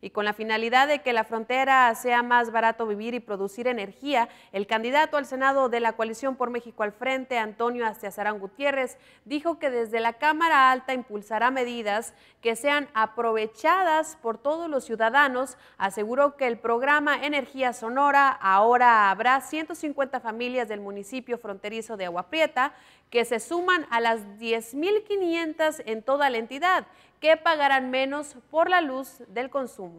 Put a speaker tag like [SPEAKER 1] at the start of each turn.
[SPEAKER 1] y con la finalidad de que la frontera sea más barato vivir y producir energía, el candidato al Senado de la coalición por México al Frente, Antonio Astiazarán Gutiérrez, dijo que desde la Cámara Alta impulsará medidas que sean aprovechadas por todos los ciudadanos. Aseguró que el programa Energía Sonora ahora habrá 150 familias del municipio fronterizo de Agua Prieta que se suman a las 10.500 en toda la entidad que pagarán menos por la luz del consumo.